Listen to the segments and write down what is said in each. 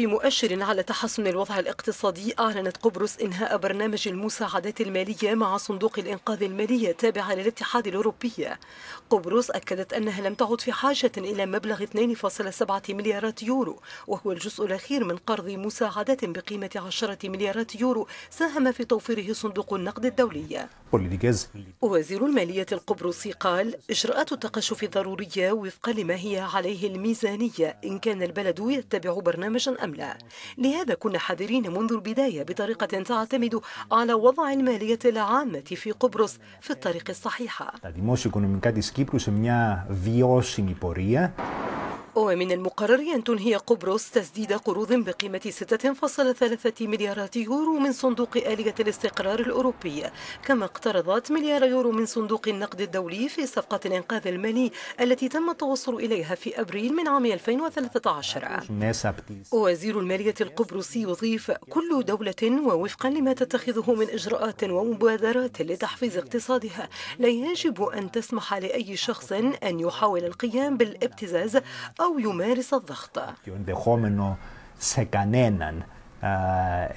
في مؤشر على تحسن الوضع الاقتصادي أعلنت قبرص إنهاء برنامج المساعدات المالية مع صندوق الإنقاذ المالية التابع للاتحاد الأوروبي قبرص أكدت أنها لم تعد في حاجة إلى مبلغ 2.7 مليارات يورو وهو الجزء الأخير من قرض مساعدات بقيمة 10 مليارات يورو ساهم في توفيره صندوق النقد الدولي وزير المالية القبرصي قال إجراءات التقشف ضرورية وفقا لما هي عليه الميزانية إن كان البلد يتبع برنامجا أم الحملة لهذا كنا حذرين منذ البداية بطريقة تعتمد على وضع المالية العامة في قبرص في الطريق الصحيحة. ومن المقرر أن تنهي قبرص تسديد قروض بقيمة 6.3 مليارات يورو من صندوق آلية الاستقرار الأوروبي كما اقترضت مليار يورو من صندوق النقد الدولي في صفقة الإنقاذ المالي التي تم التوصل إليها في أبريل من عام 2013 وزير المالية القبرصي يضيف كل دولة ووفقا لما تتخذه من إجراءات ومبادرات لتحفيز اقتصادها لا يجب أن تسمح لأي شخص أن يحاول القيام بالابتزاز أو يمارس الضغط آه،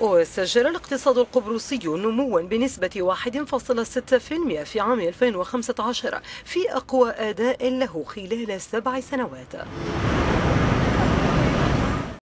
وسجل الاقتصاد القبرصي نموا بنسبة 1.6% في عام 2015 في أقوى أداء له خلال سبع سنوات